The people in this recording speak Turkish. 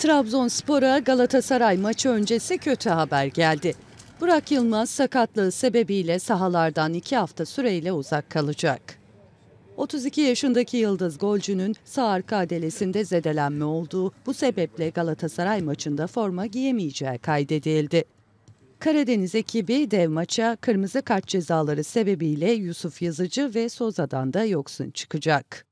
Trabzonspor'a Galatasaray maçı öncesi kötü haber geldi. Burak Yılmaz sakatlığı sebebiyle sahalardan iki hafta süreyle uzak kalacak. 32 yaşındaki Yıldız golcünün sağ arka adelesinde zedelenme olduğu bu sebeple Galatasaray maçında forma giyemeyeceği kaydedildi. Karadeniz ekibi dev maça kırmızı kart cezaları sebebiyle Yusuf Yazıcı ve Soza'dan da yoksun çıkacak.